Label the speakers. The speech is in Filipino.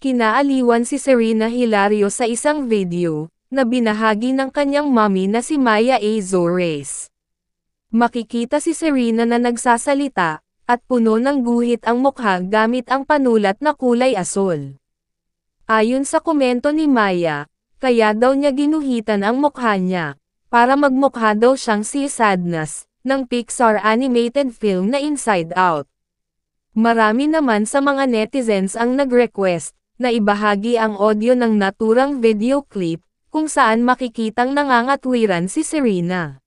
Speaker 1: Kinaaliwan si Serena Hilario sa isang video, na binahagi ng kanyang mami na si Maya A. Zores. Makikita si Serena na nagsasalita, at puno ng guhit ang mukha gamit ang panulat na kulay asol. Ayon sa komento ni Maya, kaya daw niya ginuhitan ang mukha niya, para magmukha daw siyang si Sadness, ng Pixar animated film na Inside Out. Marami naman sa mga netizens ang nag-request, na ibahagi ang audio ng naturang video clip kung saan makikitang nangangatwiran si Serena.